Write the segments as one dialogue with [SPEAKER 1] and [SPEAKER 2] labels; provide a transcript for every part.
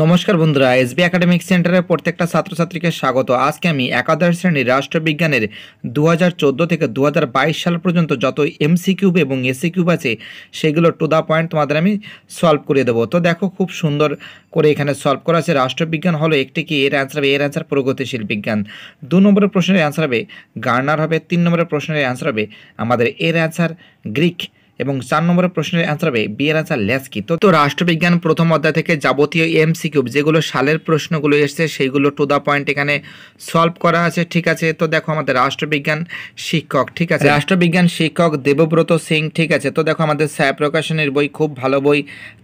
[SPEAKER 1] নমস্কার বন্ধুরা SB academic সেন্টারের প্রত্যেকটা ছাত্রছাত্রীকে স্বাগত আজকে আমি একাদশ শ্রেণীর রাষ্ট্রবিজ্ঞানের দু থেকে দু সাল পর্যন্ত যত এমসি কিউব এবং এসি কিউব আছে সেগুলো টু দ্য পয়েন্ট তোমাদের আমি সলভ করে দেবো তো দেখো খুব সুন্দর করে এখানে সলভ করা আছে রাষ্ট্রবিজ্ঞান হলো একটি কি এর অ্যান্সার হবে এর অ্যান্সার প্রগতিশীল বিজ্ঞান দু নম্বরের প্রশ্নের অ্যান্সার হবে গার্নার হবে তিন নম্বরের প্রশ্নের অ্যান্সার হবে আমাদের এর অ্যান্সার গ্রিক এবং চার নম্বরের প্রশ্নের অ্যান্সার হবে বি এর অ্যান্সার লেস কি তো রাষ্ট্রবিজ্ঞান প্রথম অধ্যায় থেকে যাবতীয় এমসিকিউ যেগুলো সালের প্রশ্নগুলো এসছে সেইগুলো টু দ্য পয়েন্ট এখানে সলভ করা আছে ঠিক আছে তো দেখো আমাদের রাষ্ট্রবিজ্ঞান শিক্ষক ঠিক আছে রাষ্ট্রবিজ্ঞান শিক্ষক দেবব্রত সিং ঠিক আছে তো দেখো আমাদের স্যার প্রকাশনের বই খুব ভালো বই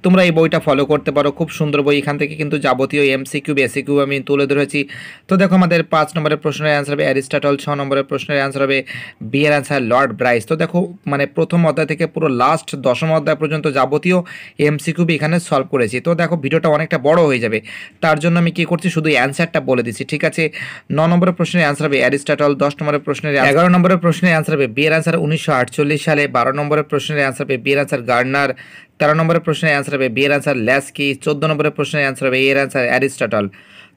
[SPEAKER 1] তোমরা এই বইটা ফলো করতে পারো খুব সুন্দর বই এখান থেকে কিন্তু যাবতীয় এসি কিউব আমি তুলে ধরেছি তো দেখো আমাদের পাঁচ নম্বরের প্রশ্নের অ্যান্সার হবে অ্যারিস্টাটল ছ নম্বরের প্রশ্নের অ্যান্সার হবে বি এর অ্যান্সার লর্ড ব্রাইস তো দেখো মানে প্রথম অধ্যায় থেকে পুরো লাস্ট দশম অধ্যায় পর্যন্ত যাবতীয় এমসিকিউবি এখানে সলভ করেছি তো দেখো ভিডিওটা অনেকটা বড় হয়ে যাবে তার জন্য আমি কি করছি শুধু অ্যান্সারটা বলে দিচ্ছি ঠিক আছে ন নম্বরের প্রশ্নের অ্যান্সার হবে অ্যারিস্টাটল দশ নম্বরের প্রশ্নের এগারো নম্বরের প্রশ্নের অ্যান্সার হবে বিয়ের অ্যান্সার উনিশশো সালে বারো নম্বরের প্রশ্নের অ্যান্সার হবে বিয়ের অ্যান্সার গার্নার তেরো নম্বরের প্রশ্নের অ্যান্সার হবে বিয়ের অ্যান্সার ল্যাসকি চোদ্দ নম্বরের প্রশ্নের অ্যান্সার হবে এর অ্যান্সার অ্যারিস্টাটল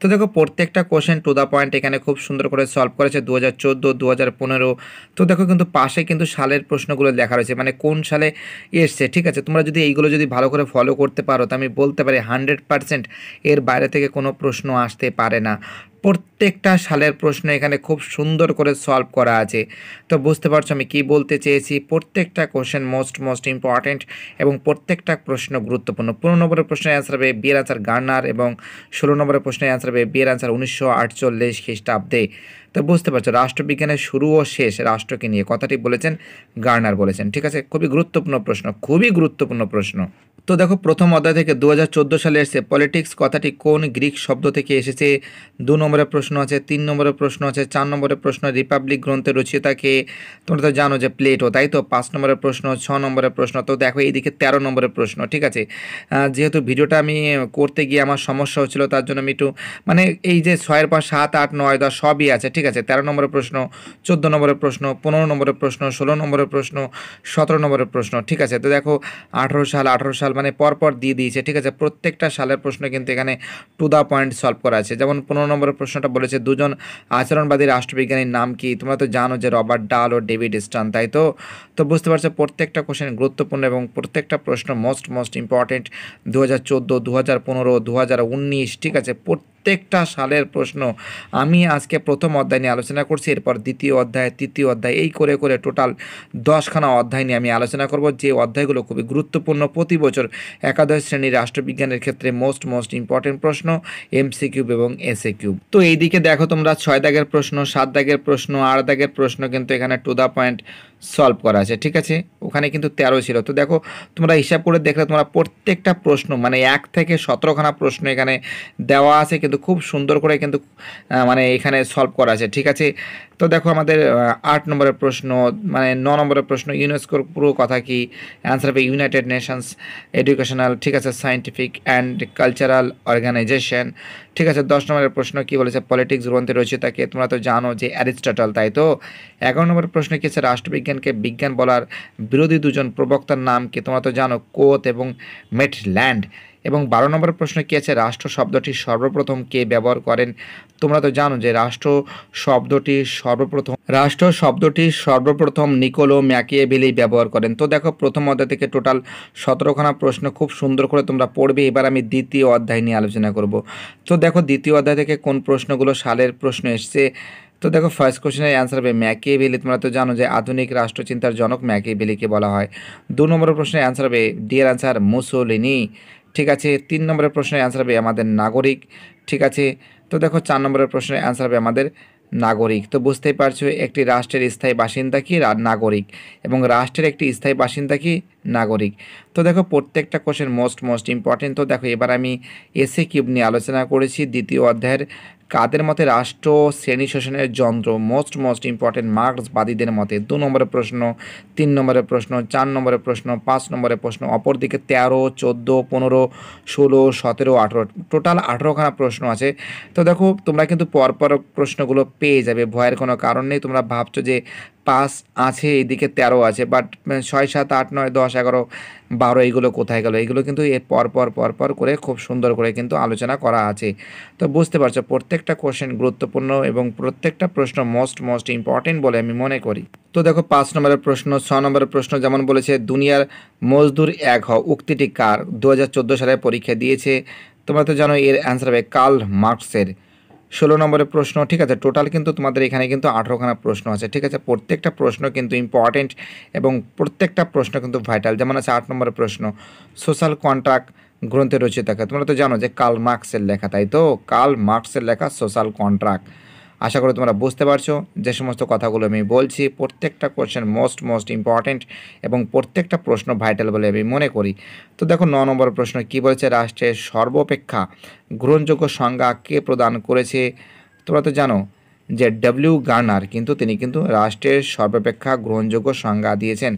[SPEAKER 1] তো দেখো প্রত্যেকটা কোশ্চেন টু দ্য পয়েন্ট এখানে খুব সুন্দর করে সলভ করেছে দু হাজার চোদ্দো দু হাজার পনেরো তো দেখো কিন্তু পাশে কিন্তু সালের প্রশ্নগুলো লেখা রয়েছে মানে কোন সালে এসছে ঠিক আছে তোমরা যদি এইগুলো যদি ভালো করে ফলো করতে পারো তো আমি বলতে পারি হান্ড্রেড পারসেন্ট এর বাইরে থেকে কোনো প্রশ্ন আসতে পারে না প্রত্যেকটা সালের প্রশ্ন এখানে খুব সুন্দর করে সলভ করা আছে তো বুঝতে পারছো আমি কি বলতে চেয়েছি প্রত্যেকটা কোশ্চেন মোস্ট মোস্ট ইম্পর্ট্যান্ট এবং প্রত্যেকটা প্রশ্ন গুরুত্বপূর্ণ পনেরো নম্বরের প্রশ্নের অ্যান্সার হবে বিয়ের আনসার গার্নার এবং ষোলো নম্বরের প্রশ্নের অ্যান্সার হবে বিয়ের আনসার উনিশশো আটচল্লিশ খ্রিস্টাব্দে তো বুঝতে পারছো রাষ্ট্রবিজ্ঞানের শুরু ও শেষ রাষ্ট্রকে নিয়ে কথাটি বলেছেন গার্নার বলেছেন ঠিক আছে খুবই গুরুত্বপূর্ণ প্রশ্ন খুবই গুরুত্বপূর্ণ প্রশ্ন তো দেখো প্রথম অধ্যায় থেকে দু হাজার সালে এসছে পলিটিক্স কথাটি কোন গ্রিক শব্দ থেকে এসেছে দু নম্বরের প্রশ্ন আছে তিন নম্বরের প্রশ্ন আছে চার নম্বরের প্রশ্ন রিপাবলিক গ্রন্থের রচিতাকে তোমরা তো জানো যে প্লেটো তাই তো পাঁচ নম্বরের প্রশ্ন ছ নম্বরের প্রশ্ন তো দেখো এইদিকে ১৩ নম্বরের প্রশ্ন ঠিক আছে যেহেতু ভিডিওটা আমি করতে গিয়ে আমার সমস্যা হচ্ছিলো তার জন্য আমি একটু মানে এই যে ছয়ের পর সাত আট নয় দশ সবই আছে ঠিক আছে ১৩ নম্বরের প্রশ্ন চোদ্দো নম্বরের প্রশ্ন পনেরো নম্বরের প্রশ্ন ষোলো নম্বরের প্রশ্ন সতেরো নম্বরের প্রশ্ন ঠিক আছে তো দেখো আঠেরো সাল আঠেরো সাল সাল মানে পরপর দিয়ে দিয়েছে ঠিক আছে প্রত্যেকটা সালের প্রশ্ন কিন্তু এখানে টু দ্য পয়েন্ট সলভ করা আছে যেমন পনেরো নম্বরের প্রশ্নটা বলেছে দুজন আচরণবাদী রাষ্ট্রবিজ্ঞানীর নাম কি তোমরা তো জানো যে রবার্ট ডাল ও ডেভিড স্টান তাই তো তো বুঝতে পারছো প্রত্যেকটা কোশ্চেন গুরুত্বপূর্ণ এবং প্রত্যেকটা প্রশ্ন মোস্ট মোস্ট ইম্পর্টেন্ট দু হাজার চোদ্দো দু হাজার পনেরো দু হাজার উনিশ ঠিক আছে প্রত্যেকটা সালের প্রশ্ন আমি আজকে প্রথম অধ্যায় নিয়ে আলোচনা করছি এরপর দ্বিতীয় অধ্যায় তৃতীয় অধ্যায় এই করে করে টোটাল দশখানা অধ্যায় নিয়ে আমি আলোচনা করব যে অধ্যায়গুলো খুবই গুরুত্বপূর্ণ প্রতি বছর একাদশ শ্রেণীর রাষ্ট্রবিজ্ঞানের ক্ষেত্রে মোস্ট মোস্ট ইম্পর্টেন্ট প্রশ্ন সি কিউব এবং এসএ কিউব তো এইদিকে দেখো তোমরা ছয় দাগের প্রশ্ন সাত দাগের প্রশ্ন আট দাগের প্রশ্ন কিন্তু এখানে টু দ্য পয়েন্ট সলভ করা আছে ঠিক আছে ওখানে কিন্তু তেরো ছিল তো দেখো তোমরা হিসাব করে দেখলে তোমরা প্রত্যেকটা প্রশ্ন মানে এক থেকে সতেরোখানা প্রশ্ন এখানে দেওয়া আছে কিন্তু খুব সুন্দর করে কিন্তু মানে এখানে সলভ করা আছে ঠিক আছে তো দেখো আমাদের আট নম্বরের প্রশ্ন মানে ন নম্বরের প্রশ্ন ইউনেস্কোর পুরো কথা কি অ্যান্সার হবে ইউনাইটেড নেশনস এডুকেশনাল ঠিক আছে সায়েন্টিফিক অ্যান্ড কালচারাল অর্গানাইজেশন ঠিক আছে দশ নম্বরের প্রশ্ন কি বলেছে পলিটিক্স গ্রন্থে রয়েছে তাকে তোমরা তো জানো যে অ্যারিস্টটল তাই তো এগারো নম্বরের প্রশ্ন কি আছে রাষ্ট্রবিজ্ঞানকে বিজ্ঞান বলার বিরোধী দুজন প্রবক্তার নাম কি তোমরা তো জানো কোথ এবং মেটল্যান্ড এবং বারো নম্বর প্রশ্ন কী আছে রাষ্ট্র শব্দটি সর্বপ্রথম কে ব্যবহার করেন তোমরা তো জানো যে রাষ্ট্র শব্দটি সর্বপ্রথম রাষ্ট্র শব্দটি সর্বপ্রথম নিকোলো বেলি ব্যবহার করেন তো দেখো প্রথম অধ্যায় থেকে টোটাল সতেরোখানা প্রশ্ন খুব সুন্দর করে তোমরা পড়বে এবার আমি দ্বিতীয় অধ্যায় নিয়ে আলোচনা করব তো দেখো দ্বিতীয় অধ্যায় থেকে কোন প্রশ্নগুলো সালের প্রশ্ন এসছে তো দেখো ফার্স্ট কোশ্চেনের অ্যান্সার হবে ম্যাকিয়ে ভেলি তোমরা তো জানো যে আধুনিক রাষ্ট্রচিন্তার জনক ম্যাকে বলা হয় দু নম্বর প্রশ্নের অ্যান্সার হবে ডিয়ার অ্যান্সার মুসোলিনি ঠিক আছে তিন নম্বরের প্রশ্নের অ্যান্সার হবে আমাদের নাগরিক ঠিক আছে তো দেখো চার নম্বরের প্রশ্নের অ্যান্সার হবে আমাদের নাগরিক তো বুঝতেই পারছো একটি রাষ্ট্রের স্থায়ী বাসিন্দা কি নাগরিক এবং রাষ্ট্রের একটি স্থায়ী বাসিন্দা কি নাগরিক তো দেখো প্রত্যেকটা কোশ্চেন মোস্ট মোস্ট ইম্পর্টেন্ট তো দেখো এবার আমি এসে কিউব নিয়ে আলোচনা করেছি দ্বিতীয় অধ্যায়ের কাদের মতে রাষ্ট্র শ্রেণী শোষণের যন্ত্র মোস্ট মোস্ট ইম্পর্টেন্ট মার্কস বাদীদের মতে দু নম্বরের প্রশ্ন তিন নম্বরের প্রশ্ন চার নম্বরের প্রশ্ন পাঁচ নম্বরের প্রশ্ন অপরদিকে তেরো চোদ্দো পনেরো ষোলো সতেরো আঠেরো টোটাল আঠেরোখানা প্রশ্ন আছে তো দেখো তোমরা কিন্তু পরপর প্রশ্নগুলো পেয়ে যাবে ভয়ের কোনো কারণ নেই তোমরা ভাবছো যে পাঁচ আছে এদিকে তেরো আছে বাট মানে ছয় সাত আট নয় দশ এগারো বারো এইগুলো কোথায় গেল এইগুলো কিন্তু এর পরপর পরপর করে খুব সুন্দর করে কিন্তু আলোচনা করা আছে তো বুঝতে পারছো প্রত্যেকটা কোশ্চেন গুরুত্বপূর্ণ এবং প্রত্যেকটা প্রশ্ন মোস্ট মোস্ট ইম্পর্টেন্ট বলে আমি মনে করি তো দেখো পাঁচ নম্বরের প্রশ্ন ছ নম্বরের প্রশ্ন যেমন বলেছে দুনিয়ার মজদুর এক হ উক্তিটি কার দু সালে পরীক্ষা দিয়েছে তোমরা তো জানো এর অ্যান্সার হবে কার্ল মার্কসের ষোলো নম্বরের প্রশ্ন ঠিক আছে টোটাল কিন্তু তোমাদের এখানে কিন্তু আঠেরোখানা প্রশ্ন আছে ঠিক আছে প্রত্যেকটা প্রশ্ন কিন্তু ইম্পর্টেন্ট এবং প্রত্যেকটা প্রশ্ন কিন্তু ভাইটাল যেমন আছে আট নম্বরের প্রশ্ন সোশ্যাল কন্ট্রাক্ট গ্রন্থে রচিত তোমরা তো জানো যে কার্ল মার্কসের লেখা তাই তো কার্ল মার্কসের লেখা সোশ্যাল কন্ট্রাক্ট আশা করি তোমরা বুঝতে পারছো যে সমস্ত কথাগুলো আমি বলছি প্রত্যেকটা কোয়েশ্চেন মোস্ট মোস্ট ইম্পর্ট্যান্ট এবং প্রত্যেকটা প্রশ্ন ভাইটাল বলে আমি মনে করি তো দেখো ন নম্বর প্রশ্ন কি বলেছে রাষ্ট্রের সর্বাপেক্ষা গ্রহণযোগ্য সংজ্ঞা কে প্রদান করেছে তোমরা তো জানো যে ডব্লিউ গার্নার কিন্তু তিনি কিন্তু রাষ্ট্রের সর্বাপেক্ষা গ্রহণযোগ্য সংজ্ঞা দিয়েছেন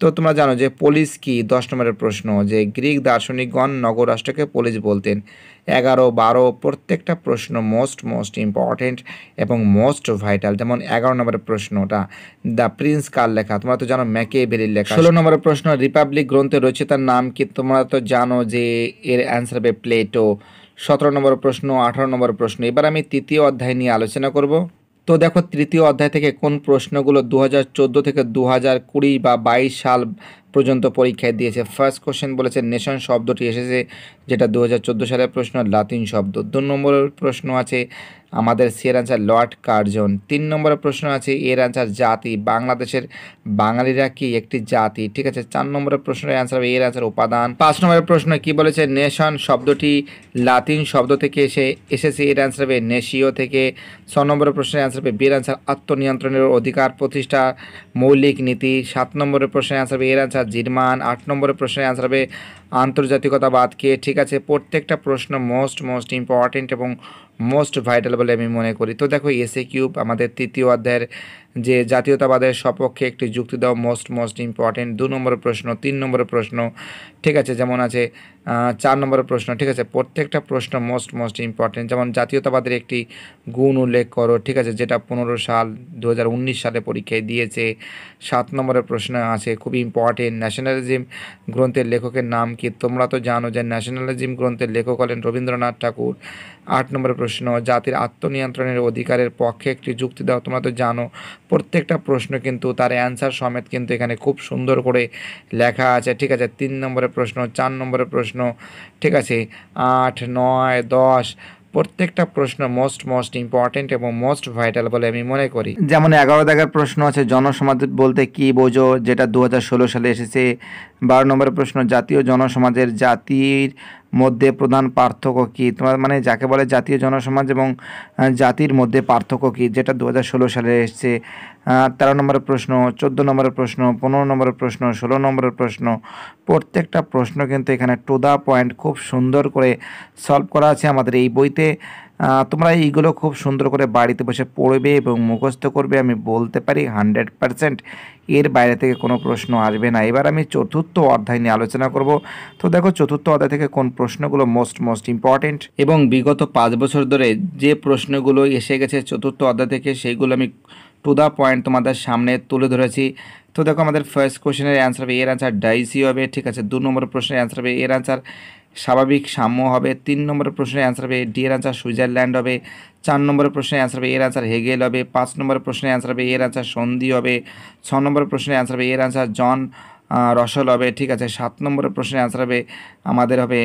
[SPEAKER 1] তো তোমরা জানো যে পোলিস কি দশ নম্বরের প্রশ্ন যে গ্রিক দার্শনিকগণ নগরাষ্ট্রকে পোলিস বলতেন এগারো বারো প্রত্যেকটা প্রশ্ন মোস্ট মোস্ট ইম্পর্টেন্ট এবং মোস্ট ভাইটাল যেমন এগারো নম্বরের প্রশ্নটা দ্য প্রিন্স কার লেখা তোমরা তো জানো ম্যাকে ভেলির লেখা ষোলো নম্বরের প্রশ্ন রিপাবলিক গ্রন্থে রয়েছে তার নাম কি তোমরা তো জানো যে এর অ্যান্সার হবে প্লেটো সতেরো নম্বর প্রশ্ন আঠারো নম্বর প্রশ্ন এবার আমি তৃতীয় অধ্যায় নিয়ে আলোচনা করব তো দেখো তৃতীয় অধ্যায় থেকে কোন প্রশ্নগুলো দু থেকে দু কুড়ি বা বাইশ সাল পর্যন্ত পরীক্ষায় দিয়েছে ফার্স্ট কোশ্চেন বলেছে নেশন শব্দটি এসেছে যেটা দু সালের প্রশ্ন লাতিন শব্দ দু নম্বরের প্রশ্ন আছে আমাদের সি এর আনসার লর্ড কার্জন তিন নম্বর প্রশ্ন আছে এর আনসার জাতি বাংলাদেশের বাঙালিরা কি একটি জাতি ঠিক আছে চার নম্বরের প্রশ্নের আনসার হবে এর আনসার উপাদান পাঁচ নম্বরের প্রশ্ন কি বলেছে নেশন শব্দটি লাতিন শব্দ থেকে এসে এসেছে এর আনসার হবে নেশিও থেকে ছ নম্বরের প্রশ্নের আনসার হবে বিয়ের আনসার আত্মনিয়ন্ত্রণের অধিকার প্রতিষ্ঠা মৌলিক নীতি সাত নম্বরের প্রশ্নের আনসার হবে এর আনসার জিরমান আট নম্বরের প্রশ্নের আনসার হবে আন্তর্জাতিকতাবাদকে ঠিক আছে প্রত্যেকটা প্রশ্ন মোস্ট মোস্ট ইম্পর্টেন্ট এবং মোস্ট ভাইটাল বলে আমি মনে করি তো দেখো এসে কিউব আমাদের তৃতীয় অধ্যায়ের যে জাতীয়তাবাদের সপক্ষে একটি যুক্তি দাও মোস্ট মোস্ট ইম্পর্টেন্ট দু নম্বরের প্রশ্ন তিন নম্বরের প্রশ্ন ঠিক আছে যেমন আছে চার নম্বরের প্রশ্ন ঠিক আছে প্রত্যেকটা প্রশ্ন মোস্ট মোস্ট ইম্পর্টেন্ট যেমন জাতীয়তাবাদের একটি গুণ উল্লেখ করো ঠিক আছে যেটা পনেরো সাল দু সালে পরীক্ষায় দিয়েছে সাত নম্বরের প্রশ্ন আছে খুব ইম্পর্টেন্ট ন্যাশনালিজম গ্রন্থের লেখকের নাম কি তোমরা তো জানো যে ন্যাশনালিজম গ্রন্থের লেখক হলেন রবীন্দ্রনাথ ঠাকুর আট নম্বরের প্রশ্ন জাতির আত্মনিয়ন্ত্রণের অধিকারের পক্ষে একটি যুক্তি দাও তোমরা তো জানো প্রত্যেকটা প্রশ্ন কিন্তু তার অ্যান্সার সমেত কিন্তু এখানে খুব সুন্দর করে লেখা আছে ঠিক আছে তিন নম্বরের প্রশ্ন চার নম্বরের প্রশ্ন ঠিক আছে আট নয় দশ প্রত্যেকটা প্রশ্ন মোস্ট মোস্ট ইম্পর্টেন্ট এবং মোস্ট ভাইটাল বলে আমি মনে করি যেমন এগারো দাগের প্রশ্ন আছে জনসমাজ বলতে কি বোঝো যেটা দু সালে এসেছে বারো নম্বরের প্রশ্ন জাতীয় জনসমাজের জাতির মধ্যে প্রধান পার্থক্য কী তোমার মানে যাকে বলে জাতীয় জনসমাজ এবং জাতির মধ্যে পার্থক্য কী যেটা দু সালে এসছে তেরো নম্বরের প্রশ্ন চোদ্দো নম্বরের প্রশ্ন পনেরো নম্বরের প্রশ্ন ষোলো নম্বরের প্রশ্ন প্রত্যেকটা প্রশ্ন কিন্তু এখানে টু দ্য পয়েন্ট খুব সুন্দর করে সলভ করা আছে আমাদের এই বইতে তোমরা এইগুলো খুব সুন্দর করে বাড়িতে বসে পড়বে এবং মুখস্থ করবে আমি বলতে পারি হান্ড্রেড পারসেন্ট এর বাইরে থেকে কোনো প্রশ্ন আসবে না এবার আমি চতুর্থ অধ্যায় নিয়ে আলোচনা করব তো দেখো চতুর্থ অধ্যায় থেকে কোন প্রশ্নগুলো মোস্ট মোস্ট ইম্পর্টেন্ট এবং বিগত পাঁচ বছর ধরে যে প্রশ্নগুলো এসে গেছে চতুর্থ অধ্যায় থেকে সেইগুলো আমি টু দ্য পয়েন্ট তোমাদের সামনে তুলে ধরেছি তো দেখো আমাদের ফার্স্ট কোশ্চেনের অ্যান্সার হবে এর অ্যান্সার ডাইসি হবে ঠিক আছে দু নম্বর প্রশ্নের অ্যান্সার হবে এর অ্যান্সার স্বাভাবিক সাম্য হবে তিন নম্বরের প্রশ্নের অ্যান্সার হবে ডি এর আনসার সুইজারল্যান্ড হবে চার নম্বরের প্রশ্নের অ্যান্সার হবে এর আনসার হেগেল হবে পাঁচ নম্বরের প্রশ্নের অ্যান্সার হবে এর আনসার সন্ধি হবে ছ নম্বরের প্রশ্নের অ্যান্সার হবে এর আনসার জন রসল হবে ঠিক আছে সাত নম্বরের প্রশ্নের অ্যান্সার হবে আমাদের হবে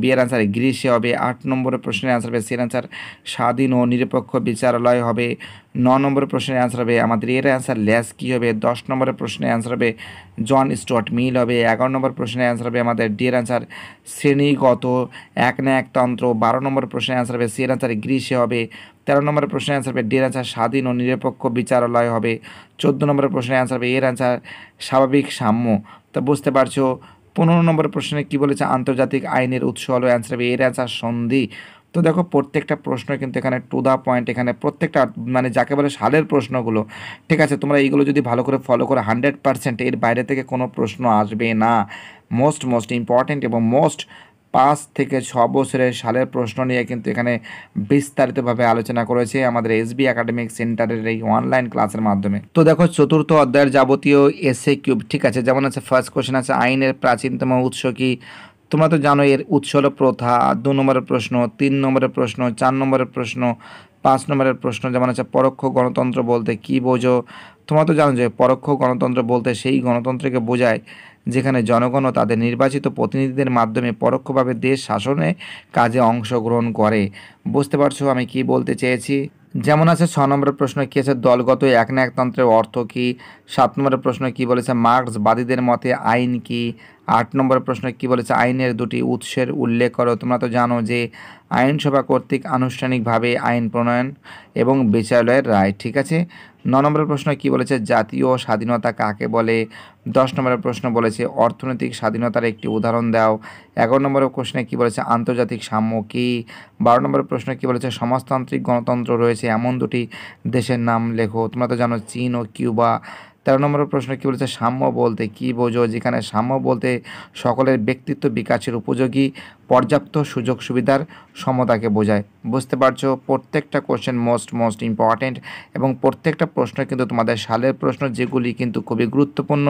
[SPEAKER 1] বিয়ের আনসার গ্রীষে হবে আট নম্বরের প্রশ্নের অ্যান্সার হবে সের অ্যান্সার স্বাধীন ও নিরপেক্ষ বিচারালয় হবে ন নম্বরের প্রশ্নের অ্যান্সার হবে আমাদের এর অ্যান্সার ল্যাস কী হবে দশ নম্বরের প্রশ্নের অ্যান্সার হবে জন স্টুয়ার্ট মিল হবে এগারো নম্বর প্রশ্নের অ্যান্সার হবে আমাদের ডি এর অ্যান্সার শ্রেণীগত এক না একতন্ত্র বারো নম্বর প্রশ্নের অ্যান্সার হবে সের অ্যান্সার গ্রীষে হবে তেরো নম্বরের প্রশ্নের অ্যান্সার হবে ডি এর অ্যান্সার স্বাধীন ও নিরপেক্ষ বিচারালয় হবে চোদ্দ নম্বরের প্রশ্নের অ্যান্সার হবে এর অ্যান্সার স্বাভাবিক সাম্য তা বুঝতে পারছো পনেরো নম্বরের প্রশ্নে কি বলেছে আন্তর্জাতিক আইনের উৎস হলো অ্যান্সার হবে এর অ্যান্সার সন্ধি তো দেখো প্রত্যেকটা প্রশ্ন কিন্তু এখানে টু দ্য পয়েন্ট এখানে প্রত্যেকটা মানে যাকে বলে সালের প্রশ্নগুলো ঠিক আছে তোমরা এইগুলো যদি ভালো করে ফলো করো হান্ড্রেড পার্সেন্ট এর বাইরে থেকে কোনো প্রশ্ন আসবে না মোস্ট মোস্ট ইম্পর্ট্যান্ট এবং মোস্ট পাঁচ থেকে ছ বছরের সালের প্রশ্ন নিয়ে কিন্তু এখানে বিস্তারিতভাবে আলোচনা করেছে আমাদের এসবি একাডেমিক সেন্টারের এই অনলাইন ক্লাসের মাধ্যমে তো দেখো চতুর্থ অধ্যায়ের যাবতীয় এসএ কিউব ঠিক আছে যেমন আছে ফার্স্ট কোশ্চেন আছে আইনের প্রাচীনতম উৎস কি তোমরা তো জানো এর উৎস হলো প্রথা দু নম্বরের প্রশ্ন তিন নম্বরের প্রশ্ন চার নম্বরের প্রশ্ন পাঁচ নম্বরের প্রশ্ন যেমন আছে পরোক্ষ গণতন্ত্র বলতে কি বোঝো তোমরা তো জানো যে পরোক্ষ গণতন্ত্র বলতে সেই গণতন্ত্রকে বোঝায় যেখানে জনগণও তাদের নির্বাচিত প্রতিনিধিদের মাধ্যমে পরোক্ষভাবে দেশ শাসনে কাজে অংশগ্রহণ করে বুঝতে পারছো আমি কি বলতে চেয়েছি যেমন আছে ছ নম্বরের প্রশ্ন কী আছে দলগত এক না একতন্ত্রের অর্থ কী সাত নম্বরের প্রশ্ন কী বলেছে মার্ক্সবাদীদের মতে আইন কি আট নম্বরের প্রশ্ন কী বলেছে আইনের দুটি উৎসের উল্লেখ করো তোমরা তো জানো যে আইনসভা কর্তৃক আনুষ্ঠানিকভাবে আইন প্রণয়ন এবং বিচারালয়ের রায় ঠিক আছে ন নম্বরের প্রশ্ন কি বলেছে জাতীয় স্বাধীনতা কাকে বলে দশ নম্বরের প্রশ্ন বলেছে অর্থনৈতিক স্বাধীনতার একটি উদাহরণ দাও এগারো নম্বরের প্রশ্নে কি বলেছে আন্তর্জাতিক সাম্য কী বারো নম্বরের প্রশ্ন কি বলেছে সমাজতান্ত্রিক গণতন্ত্র রয়েছে এমন দুটি দেশের নাম লেখো তোমরা তো জানো চীন ও কিউবা তেরো নম্বরের প্রশ্ন কী বলেছে সাম্য বলতে কী বোঝো যেখানে সাম্য বলতে সকলের ব্যক্তিত্ব বিকাশের উপযোগী পর্যাপ্ত সুযোগ সুবিধার সমতাকে বোঝায় বুঝতে পারছো প্রত্যেকটা কোশ্চেন মোস্ট মোস্ট ইম্পর্ট্যান্ট এবং প্রত্যেকটা প্রশ্ন কিন্তু তোমাদের সালের প্রশ্ন যেগুলি কিন্তু খুবই গুরুত্বপূর্ণ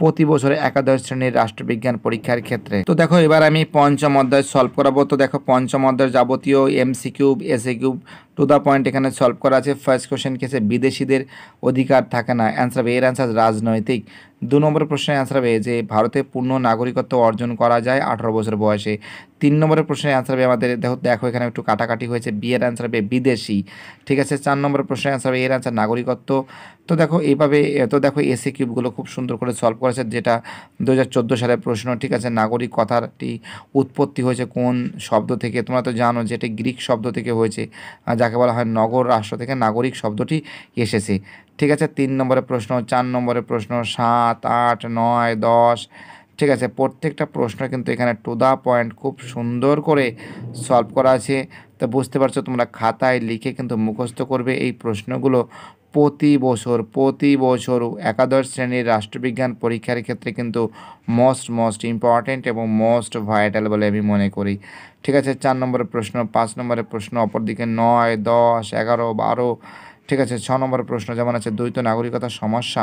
[SPEAKER 1] প্রতি বছরে একাদশ শ্রেণীর রাষ্ট্রবিজ্ঞান পরীক্ষার ক্ষেত্রে তো দেখো এবার আমি পঞ্চম অধ্যায় সলভ করাবো তো দেখো পঞ্চম অধ্যায় যাবতীয় MCQ SAQ to the point এখানে সলভ করা আছে ফার্স্ট কোশ্চেন কেসে বিদেশিদের অধিকার থাকে না অ্যান্সার এর অ্যান্সার রাজনৈতিক দু নম্বর প্রশ্নের অ্যান্সার হবে যে ভারতে পূর্ণ নাগরিকত্ব অর্জন করা যায় আঠারো বছর বয়সে তিন নম্বরের প্রশ্নের অ্যান্সার হবে আমাদের দেখো দেখো এখানে একটু কাটাকাটি হয়েছে বিয়ের অ্যান্সার হবে বিদেশি ঠিক আছে চার নম্বর প্রশ্নের অ্যান্সার হবে এর অ্যান্সার নাগরিকত্ব তো দেখো এইভাবে তো দেখো এসি কিউবগুলো খুব সুন্দর করে সলভ করেছে যেটা দু হাজার সালের প্রশ্ন ঠিক আছে নাগরিক কথাটি উৎপত্তি হয়েছে কোন শব্দ থেকে তোমরা তো জানো যে গ্রিক শব্দ থেকে হয়েছে যাকে বলা হয় নগর রাষ্ট্র থেকে নাগরিক শব্দটি এসেছে ঠিক আছে তিন নম্বরের প্রশ্ন চার নম্বরের প্রশ্ন সাত আট নয় দশ ঠিক আছে প্রত্যেকটা প্রশ্ন কিন্তু এখানে টু দা পয়েন্ট খুব সুন্দর করে সলভ করা আছে তো বুঝতে পারছো তোমরা খাতায় লিখে কিন্তু মুখস্থ করবে এই প্রশ্নগুলো প্রতি বছর প্রতি বছর একাদশ শ্রেণীর রাষ্ট্রবিজ্ঞান পরীক্ষার ক্ষেত্রে কিন্তু মোস্ট মোস্ট ইম্পর্ট্যান্ট এবং মোস্ট ভাইটাল বলে আমি মনে করি ঠিক আছে চার নম্বরের প্রশ্ন পাঁচ নম্বরের প্রশ্ন অপরদিকে নয় দশ এগারো বারো ঠিক আছে ছ নম্বর প্রশ্ন যেমন আছে দ্বৈত নাগরিকতার সমস্যা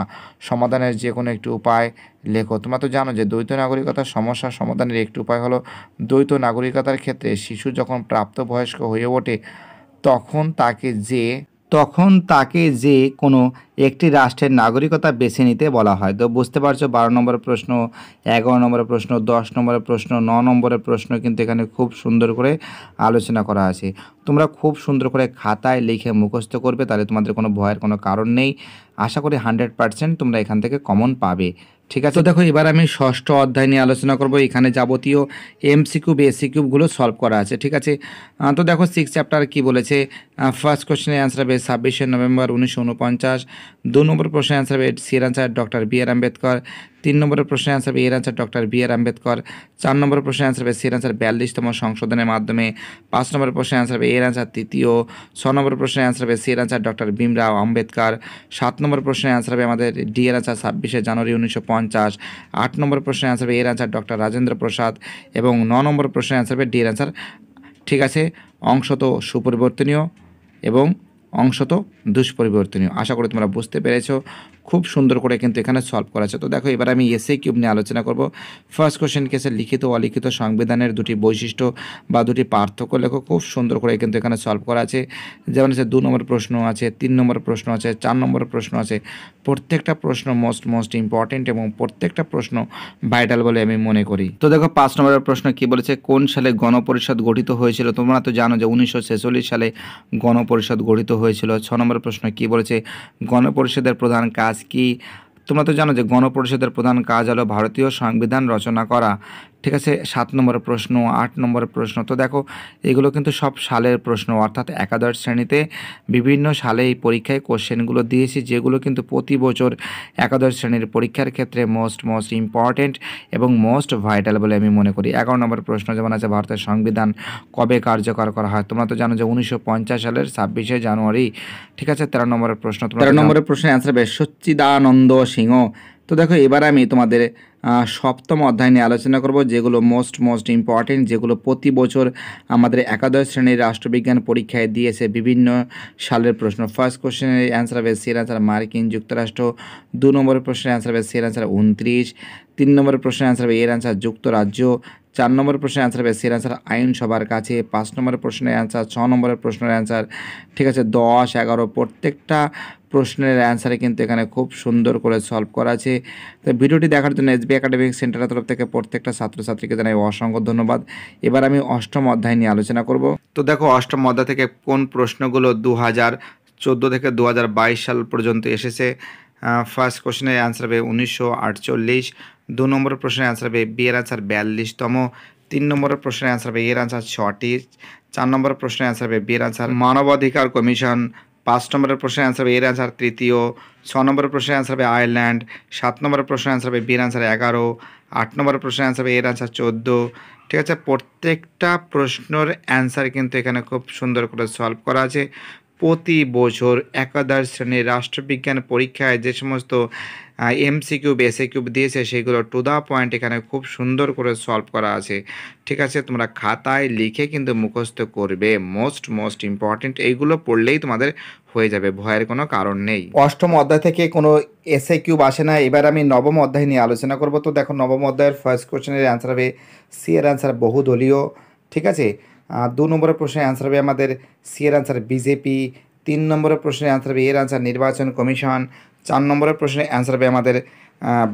[SPEAKER 1] সমাধানের যে কোনো একটি উপায় লেখো তোমরা তো জানো যে দ্বৈত নাগরিকতার সমস্যা সমাধানের একটি উপায় হলো দ্বৈত নাগরিকতার ক্ষেত্রে শিশু যখন প্রাপ্তবয়স্ক হয়ে ওঠে তখন তাকে যে তখন তাকে যে কোনো একটি রাষ্ট্রের নাগরিকতা বেছে নিতে বলা হয় তো বুঝতে পারছো বারো নম্বরের প্রশ্ন এগারো নম্বরের প্রশ্ন দশ নম্বরের প্রশ্ন ন নম্বরের প্রশ্ন কিন্তু এখানে খুব সুন্দর করে আলোচনা করা আছে তোমরা খুব সুন্দর করে খাতায় লিখে মুখস্থ করবে তাহলে তোমাদের কোনো ভয়ের কোনো কারণ নেই আশা করি হান্ড্রেড পার্সেন্ট তোমরা এখান থেকে কমন পাবে ঠিক আছে দেখো এবার আমি ষষ্ঠ অধ্যায় নিয়ে আলোচনা করব এখানে যাবতীয় এমসিকিউব এসি কিউবগুলো সলভ করা আছে ঠিক আছে তো দেখো সিক্স চ্যাপ্টার কি বলেছে ফার্স্ট কোশ্চেনের অ্যান্সার হবে ছাব্বিশে নভেম্বর উনিশশো উনপঞ্চাশ দু নম্বর প্রশ্নের অ্যান্সার হবে সি এর answer doctor B R Ambedkar তিন নম্বর প্রশ্নের অ্যান্সার হবে এর answer doctor B R Ambedkar চার নম্বর প্রশ্নের অ্যান্সার হবে সির অ্যান্সার বিয়াল্লিশতম সংশোধনের মাধ্যমে পাঁচ নম্বর প্রশ্নের অ্যান্সার হবে এর অ্যান্সার তৃতীয় ছ নম্বর প্রশ্নের অ্যান্সার হবে সির অ্যান্সার ডক্টর ভীমরাও আম্বেদকর সাত নম্বর প্রশ্নের অ্যান্সার হবে আমাদের ডি এর অ্যান্সার ছাব্বিশে জানুয়ারি উনিশশো পঞ্চাশ আট নম্বর প্রশ্নের অ্যান্সার হবে এর অ্যান্সার ডক্টর রাজেন্দ্র প্রসাদ এবং ন নম্বর প্রশ্নের অ্যান্সার হবে ডি এর অ্যান্সার ঠিক আছে অংশত সুপরিবর্তনীয় এবং অংশত দুষ্পরিবর্তনীয় আশা করি তোমরা বুঝতে পেরেছ খুব সুন্দর করে কিন্তু এখানে সলভ করা আছে তো দেখো এবার আমি এসে কিউব নিয়ে আলোচনা করব ফার্স্ট কোশ্চেন কেসে লিখিত ও অলিখিত সংবিধানের দুটি বৈশিষ্ট্য বা দুটি পার্থক্য লেখো খুব সুন্দর করে কিন্তু এখানে সলভ করা আছে যেমন আছে দু নম্বর প্রশ্ন আছে তিন নম্বর প্রশ্ন আছে চার নম্বর প্রশ্ন আছে প্রত্যেকটা প্রশ্ন মোস্ট মোস্ট ইম্পর্টেন্ট এবং প্রত্যেকটা প্রশ্ন ভাইটাল বলে আমি মনে করি তো দেখো পাঁচ নম্বরের প্রশ্ন কি বলেছে কোন সালে গণপরিষদ গঠিত হয়েছিল তোমরা তো জানো যে উনিশশো সালে গণপরিষদ গঠিত হয়েছিল ছ নম্বর প্রশ্ন কি বলেছে গণপরিষদের প্রধান কাজ কাজ কি তোমরা তো জানো যে গণপরিষদের প্রধান কাজ হলো ভারতীয় সংবিধান রচনা করা ঠিক আছে সাত নম্বরের প্রশ্ন আট নম্বরের প্রশ্ন তো দেখো এগুলো কিন্তু সব সালের প্রশ্ন অর্থাৎ একাদশ শ্রেণীতে বিভিন্ন সালে এই পরীক্ষায় কোশ্চেনগুলো দিয়েছি যেগুলো কিন্তু প্রতি বছর একাদশ শ্রেণীর পরীক্ষার ক্ষেত্রে মোস্ট মোস্ট ইম্পর্ট্যান্ট এবং মোস্ট ভাইটাল বলে আমি মনে করি এগারো নম্বর প্রশ্ন যেমন আছে ভারতের সংবিধান কবে কার্যকর করা হয় তোমরা তো জানো যে উনিশশো সালের ছাব্বিশে জানুয়ারি ঠিক আছে তেরো নম্বরের প্রশ্ন তেরো নম্বরের প্রশ্নের অ্যান্সার হবে সচ্চিদানন্দ সিংহ তো দেখো এবার আমি তোমাদের সপ্তম অধ্যায় নিয়ে আলোচনা করব যেগুলো মোস্ট মোস্ট ইম্পর্টেন্ট যেগুলো প্রতি বছর আমাদের একাদশ শ্রেণীর রাষ্ট্রবিজ্ঞান পরীক্ষায় দিয়েছে বিভিন্ন সালের প্রশ্ন ফার্স্ট কোশ্চেনের অ্যান্সার হবে সির অ্যান্সার মার্কিন যুক্তরাষ্ট্র দু নম্বরের প্রশ্নের অ্যান্সার হবে সির অ্যান্সার উনত্রিশ তিন নম্বরের প্রশ্নের অ্যান্সার হবে এর অ্যান্সার যুক্তরাজ্য চার নম্বরের প্রশ্নের অ্যান্সার হবে সের অ্যান্সার আইন সবার কাছে পাঁচ নম্বরের প্রশ্নের অ্যান্সার ছ নম্বরের প্রশ্নের অ্যান্সার ঠিক আছে দশ এগারো প্রত্যেকটা প্রশ্নের অ্যান্সারে কিন্তু এখানে খুব সুন্দর করে সলভ করা আছে তো ভিডিওটি দেখার জন্য এসবি একাডেমিক সেন্টারের তরফ থেকে প্রত্যেকটা ছাত্রছাত্রীকে জানাই অসংখ্য ধন্যবাদ এবার আমি অষ্টম অধ্যায় নিয়ে আলোচনা করব তো দেখো অষ্টম অধ্যায় থেকে কোন প্রশ্নগুলো দু হাজার চোদ্দো থেকে দু সাল পর্যন্ত এসেছে ফার্স্ট কোশ্চেনের অ্যান্সার হবে উনিশশো আটচল্লিশ দু নম্বর প্রশ্নের অ্যান্সার হবে বিয়ের অ্যান্সার বিয়াল্লিশতম তিন নম্বরের প্রশ্নের অ্যান্সার হবে এর অ্যান্সার ছটি চার নম্বর প্রশ্নের অ্যান্সার হবে বিয়ের অ্যান্সার মানবাধিকার কমিশন পাঁচ নম্বরের প্রশ্নের অ্যান্সার হবে এর অ্যান্সার তৃতীয় ছ নম্বরের প্রশ্নের অ্যান্সার হবে আয়ারল্যান্ড সাত নম্বরের প্রশ্নের অ্যান্সার হবে বিয়ের অ্যান্সার এগারো আট নম্বরের প্রশ্নের অ্যান্সার হবে এর অ্যান্সার চোদ্দো ঠিক আছে প্রত্যেকটা প্রশ্নর অ্যান্সার কিন্তু এখানে খুব সুন্দর করে সলভ করা আছে প্রতি বছর একাদশ শ্রেণীর রাষ্ট্রবিজ্ঞান পরীক্ষায় যে সমস্ত এসএ কিউব দিয়েছে সেগুলো টু দা পয়েন্ট এখানে খুব সুন্দর করে সলভ করা আছে ঠিক আছে তোমরা খাতায় লিখে কিন্তু মুখস্থ করবে মোস্ট মোস্ট ইম্পর্টেন্ট এইগুলো পড়লেই তোমাদের হয়ে যাবে ভয়ের কোনো কারণ নেই অষ্টম অধ্যায় থেকে কোনো এসএ কিউব আসে না এবার আমি নবম অধ্যায় নিয়ে আলোচনা করব তো দেখো নবম অধ্যায়ের ফার্স্ট কোশ্চেনের অ্যান্সার হবে সি এর অ্যান্সার বহুদলীয় ঠিক আছে দু নম্বরের প্রশ্নের অ্যান্সার হবে আমাদের সি এর অ্যান্সার বিজেপি তিন নম্বরের প্রশ্নের অ্যান্সার হবে এর অ্যান্সার নির্বাচন কমিশন চার নম্বরের প্রশ্নের অ্যান্সার হবে আমাদের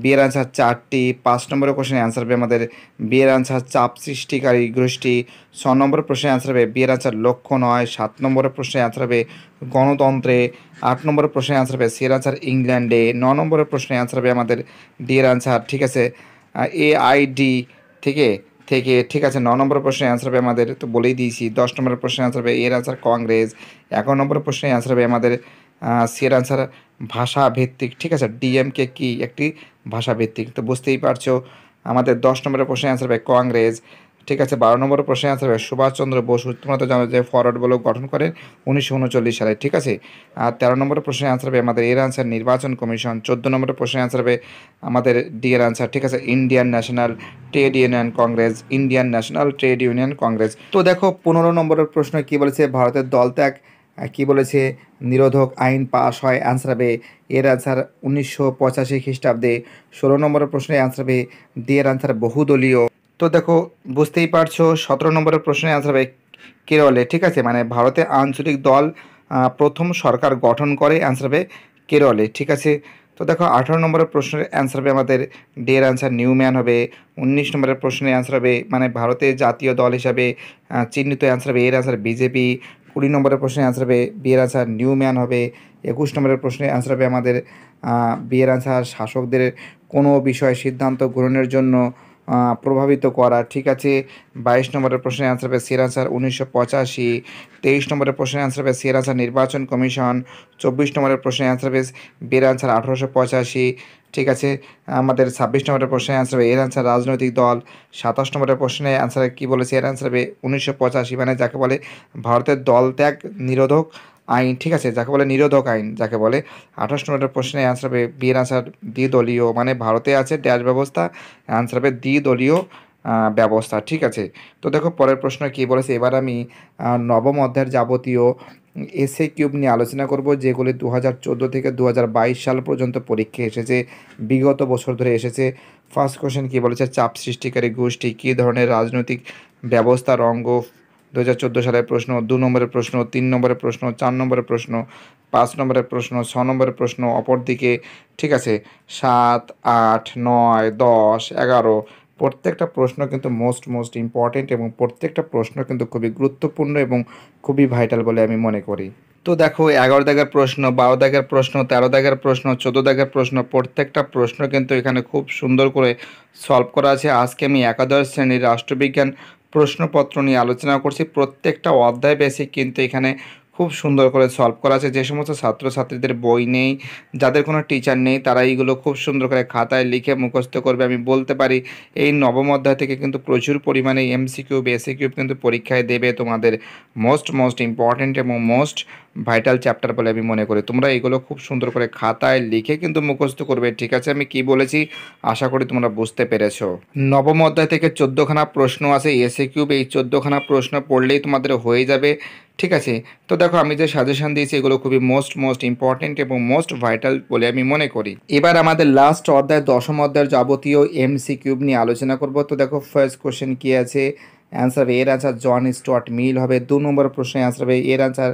[SPEAKER 1] বিয়ের অ্যান্সার চারটি পাঁচ নম্বরের প্রশ্নের অ্যান্সার হবে আমাদের বিয়ের অ্যান্সার চাপ সৃষ্টিকারী গোষ্ঠী ছ নম্বরের প্রশ্নের অ্যান্সার হবে বিয়ের অ্যান্সার লক্ষ্য নয় সাত নম্বরের প্রশ্নের অ্যান্সার হবে গণতন্ত্রে আট নম্বরের প্রশ্নের অ্যান্সার হবে সিয়ের অ্যান্সার ইংল্যান্ডে ন নম্বরের প্রশ্নের অ্যান্সার হবে আমাদের ডিয়ের অ্যান্সার ঠিক আছে এআইডি থেকে থেকে ঠিক আছে ন নম্বর প্রশ্নের অ্যান্সার হবে আমাদের তো বলেই দিয়েছি দশ নম্বর প্রশ্নের অ্যান্সার হবে এর অ্যান্সার কংগ্রেস এগারো নম্বর প্রশ্নের অ্যান্সার হবে আমাদের সের অ্যান্সার ভাষাভিত্তিক ঠিক আছে ডিএমকে কি একটি ভাষাভিত্তিক তো বুঝতেই পারছো আমাদের দশ নম্বরের প্রশ্নের অ্যান্সার হবে কংগ্রেস ঠিক আছে বারো নম্বর প্রশ্নের অ্যান্সার হবে সুভাষচন্দ্র বসু তোমরা তো জানো যে ফরওয়ার্ড ব্লক গঠন করেন উনিশশো উনচল্লিশ সালে ঠিক আছে আর তেরো নম্বর প্রশ্নের অ্যান্সার হবে আমাদের এর আনসার নির্বাচন কমিশন চোদ্দো নম্বরের প্রশ্নের অ্যান্সার হবে আমাদের ডি এর আনসার ঠিক আছে Indian National Trade Union Congress Indian National Trade Union Congress তো দেখো পনেরো নম্বরের প্রশ্ন কি বলেছে ভারতের দল ত্যাগ কী বলেছে নিরোধক আইন পাশ হয় অ্যান্সার হবে এর অ্যান্সার উনিশশো পঁচাশি খ্রিস্টাব্দে ষোলো নম্বরের প্রশ্নে অ্যান্সার হবে এর অ্যান্সার বহুদলীয় তো দেখো বুঝতেই পারছো সতেরো নম্বরের প্রশ্নে অ্যান্সার হবে কেরলে ঠিক আছে মানে ভারতে আঞ্চলিক দল প্রথম সরকার গঠন করে অ্যান্সার হবে কেরলে ঠিক আছে তো দেখো আঠারো নম্বরের প্রশ্নের অ্যান্সার হবে আমাদের ডের অ্যান্সার নিউম্যান হবে উনিশ নম্বরের প্রশ্নের অ্যান্সার হবে মানে ভারতের জাতীয় দল হিসাবে চিহ্নিত অ্যান্সার হবে এর অ্যান্সার বিজেপি কুড়ি নম্বরের প্রশ্নের অ্যান্সার হবে বিয়ের অ্যান্সার নিউম্যান হবে একুশ নম্বরের প্রশ্নের অ্যান্সার হবে আমাদের বিয়ের অ্যান্সার শাসকদের কোনো বিষয়ে সিদ্ধান্ত গ্রহণের জন্য প্রভাবিত করা ঠিক আছে বাইশ নম্বরের প্রশ্নের আনসার হবে সিয়ার আনসার উনিশশো পঁচাশি তেইশ নম্বরের প্রশ্নের আনসার হবে সিয়ার আনসার নির্বাচন কমিশন চব্বিশ নম্বরের প্রশ্নের আনসার হবে বের আনসার আঠারোশো পঁচাশি ঠিক আছে আমাদের ছাব্বিশ নম্বরের প্রশ্নের আনসার হবে এর আনসার রাজনৈতিক দল সাতাশ নম্বরের প্রশ্নের আনসার কী বলেছে এর আনসার হবে উনিশশো পঁচাশি মানে যাকে বলে ভারতের দল ত্যাগ নিরোধক আইন ঠিক আছে যাকে বলে নিরোধক আইন যাকে বলে আঠাশ নম্বর প্রশ্নে অ্যান্সার হবে বিয়ের আনসার দ্বিদলীয় মানে ভারতে আছে ড্যাশ ব্যবস্থা অ্যান্সার হবে দ্বিদলীয় ব্যবস্থা ঠিক আছে তো দেখো পরের প্রশ্ন কি বলেছে এবার আমি নবম অধ্যায়ের যাবতীয় এসে কিউব নিয়ে আলোচনা করব যেগুলি দু হাজার থেকে দু সাল পর্যন্ত পরীক্ষা এসেছে বিগত বছর ধরে এসেছে ফার্স্ট কোশ্চেন কী বলেছে চাপ সৃষ্টিকারী গোষ্ঠী কী ধরনের রাজনৈতিক ব্যবস্থার অঙ্গ দু সালের প্রশ্ন দু নম্বরের প্রশ্ন তিন নম্বরের প্রশ্ন চার নম্বরের প্রশ্ন পাঁচ নম্বরের প্রশ্ন ছ নম্বরের প্রশ্ন অপরদিকে ঠিক আছে সাত আট নয় দশ এগারো প্রত্যেকটা প্রশ্ন কিন্তু মোস্ট মোস্ট ইম্পর্টেন্ট এবং প্রত্যেকটা প্রশ্ন কিন্তু খুবই গুরুত্বপূর্ণ এবং খুবই ভাইটাল বলে আমি মনে করি তো দেখো এগারো দাগের প্রশ্ন বারো দাগের প্রশ্ন তেরো দাগের প্রশ্ন চোদ্দো দাগের প্রশ্ন প্রত্যেকটা প্রশ্ন কিন্তু এখানে খুব সুন্দর করে সলভ করা আছে আজকে আমি একাদশ শ্রেণীর রাষ্ট্রবিজ্ঞান প্রশ্নপত্র নিয়ে আলোচনা করছি প্রত্যেকটা অধ্যায় বেসিক কিন্তু এখানে খুব সুন্দর করে সলভ করা আছে যে সমস্ত ছাত্রছাত্রীদের বই নেই যাদের কোনো টিচার নেই তারা এইগুলো খুব সুন্দর করে খাতায় লিখে মুখস্থ করবে আমি বলতে পারি এই নবম অধ্যায় থেকে কিন্তু প্রচুর পরিমাণে এমসিকিউ বেসিকিউ কিন্তু পরীক্ষায় দেবে তোমাদের মোস্ট মোস্ট ইম্পর্ট্যান্ট এবং মোস্ট ভাইটাল চ্যাপ্টার বলে আমি মনে করি তোমরা এগুলো খুব সুন্দর করে খাতায় লিখে কিন্তু মুখস্থ করবে ঠিক আছে আমি কি বলেছি আশা করি তোমরা বুঝতে পেরেছো নবম অধ্যায় থেকে চোদ্দোখানা প্রশ্ন আছে এসে কিউব এই চোদ্দোখানা প্রশ্ন পড়লেই তোমাদের হয়ে যাবে ঠিক আছে তো দেখো আমি যে সাজেশন দিয়েছি এগুলো খুবই মোস্ট মোস্ট ইম্পর্টেন্ট এবং মোস্ট ভাইটাল বলে আমি মনে করি এবার আমাদের লাস্ট অধ্যায় দশম অধ্যায়ের যাবতীয় এমসি কিউব নিয়ে আলোচনা করব তো দেখো ফার্স্ট কোশ্চেন কি আছে অ্যান্সার হবে এর অ্যান্সার জন স্টুয়ার্ট মিল হবে দু নম্বর প্রশ্নের অ্যান্সার হবে এর অ্যান্সার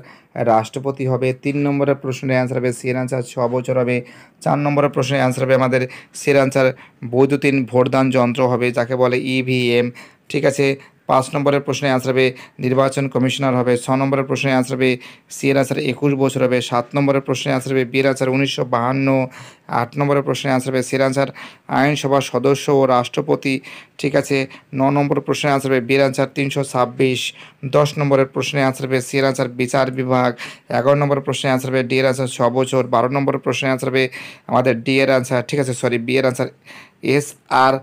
[SPEAKER 1] রাষ্ট্রপতি হবে তিন নম্বরের প্রশ্নের অ্যান্সার হবে সের অ্যান্সার ছ বছর হবে চার নম্বরের প্রশ্নের অ্যান্সার হবে আমাদের সের অ্যান্সার বৈদ্যুতিন ভোটদান যন্ত্র হবে যাকে বলে ইভিএম e ঠিক আছে পাঁচ নম্বরের প্রশ্নে অ্যান্সার হবে নির্বাচন কমিশনার হবে ছ নম্বরের প্রশ্নে অ্যান্সার হবে সিয়ের আনসার একুশ বছর হবে সাত নম্বরের প্রশ্নে অ্যান্সার হবে বিয়ের আনসার উনিশশো বাহান্ন আট নম্বরের প্রশ্নে অ্যান্সার হবে সিয়ের আনসার আইনসভার সদস্য ও রাষ্ট্রপতি ঠিক আছে ন নম্বর প্রশ্নে অ্যান্সার হবে বিয়ের আনসার তিনশো ছাব্বিশ দশ নম্বরের প্রশ্নে অ্যান্সার হবে সিয়ের আনসার বিচার বিভাগ এগারো নম্বরের প্রশ্নে অ্যান্সার হবে ডিয়ের আনসার ছ বছর বারো নম্বরের প্রশ্নে অ্যান্সার হবে আমাদের ডিএর আনসার ঠিক আছে সরি বিয়ের আনসার এস আর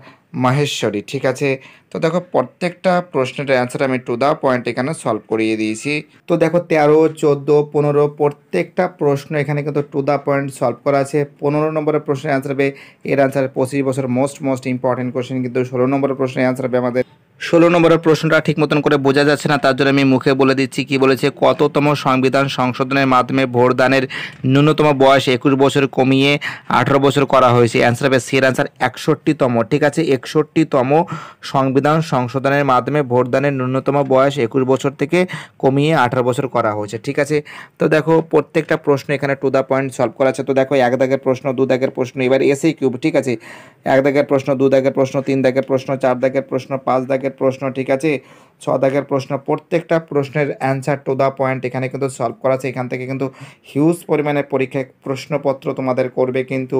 [SPEAKER 1] মাহেশ্বরী ঠিক আছে তো দেখো প্রত্যেকটা প্রশ্নের অ্যান্সার আমি টু দা পয়েন্ট এখানে সলভ করিয়ে দিয়েছি তো দেখো তেরো চোদ্দো পনেরো প্রত্যেকটা প্রশ্ন এখানে কিন্তু টু দা পয়েন্ট সলভ করা আছে পনেরো নম্বরের প্রশ্নের অ্যান্সার হবে এর অ্যান্সার পঁচিশ বছর মোস্ট মোস্ট ইম্পর্টেন্ট কোশ্চেন কিন্তু ষোলো নম্বরের প্রশ্নের অ্যান্সার হবে আমাদের ষোলো নম্বরের প্রশ্নটা ঠিক মতন করে বোঝা যাচ্ছে না তার জন্য আমি মুখে বলে দিচ্ছি কি বলেছে কততম সংবিধান সংশোধনের মাধ্যমে ভোটদানের ন্যূনতম বয়স একুশ বছর কমিয়ে আঠেরো বছর করা হয়েছে অ্যান্সার হবে সের অ্যান্সার একষট্টিতম ঠিক আছে একষট্টিতম সংবিধান সংবিধান সংশোধনের মাধ্যমে ভোটদানের ন্যূনতম বয়স একুশ বছর থেকে কমিয়ে আঠারো বছর করা হয়েছে ঠিক আছে তো দেখো প্রত্যেকটা প্রশ্ন এখানে টু দ্য পয়েন্ট সলভ করা আছে তো দেখো এক দাগের প্রশ্ন দু দাগের প্রশ্ন এবার এসেই কিউব ঠিক আছে এক দাগের প্রশ্ন দু দাগের প্রশ্ন তিন দাগের প্রশ্ন চার দাগের প্রশ্ন পাঁচ দাগের প্রশ্ন ঠিক আছে ছ দাগের প্রশ্ন প্রত্যেকটা প্রশ্নের অ্যান্সার টু দ্য পয়েন্ট এখানে কিন্তু সলভ করা আছে এখান থেকে কিন্তু হিউজ পরিমাণে পরীক্ষায় প্রশ্নপত্র তোমাদের করবে কিন্তু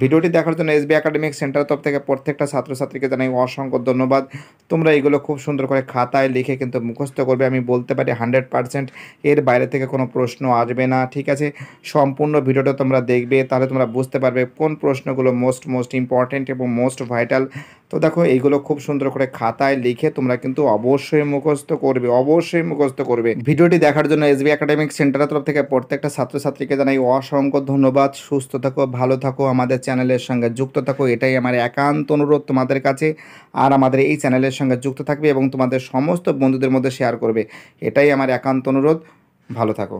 [SPEAKER 1] ভিডিওটি দেখার জন্য এসবি একাডেমিক সেন্টার তরফ থেকে প্রত্যেকটা ছাত্রছাত্রীকে জানাই অসংখ্য ধন্যবাদ তোমরা এগুলো খুব সুন্দর করে খাতায় লিখে কিন্তু মুখস্থ করবে আমি বলতে পারি হান্ড্রেড পারসেন্ট এর বাইরে থেকে কোনো প্রশ্ন আসবে না ঠিক আছে সম্পূর্ণ ভিডিওটা তোমরা দেখবে তাহলে তোমরা বুঝতে পারবে কোন প্রশ্নগুলো মোস্ট মোস্ট ইম্পর্ট্যান্ট এবং মোস্ট ভাইটাল তো দেখো এইগুলো খুব সুন্দর করে খাতায় লিখে তোমরা কিন্তু অবশ্যই মুখস্ত করবে অবশ্যই মুখস্ত করবে ভিডিওটি দেখার জন্য এসবি একাডেমিক সেন্টারের তরফ থেকে প্রত্যেকটা ছাত্রছাত্রীকে জানাই অসংখ্য ধন্যবাদ সুস্থ থাকো ভালো থাকো আমাদের চ্যানেলের সঙ্গে যুক্ত থাকো এটাই আমার একান্ত অনুরোধ তোমাদের কাছে আর আমাদের এই চ্যানেলের সঙ্গে যুক্ত থাকবে এবং তোমাদের সমস্ত বন্ধুদের মধ্যে শেয়ার করবে এটাই আমার একান্ত অনুরোধ ভালো থাকো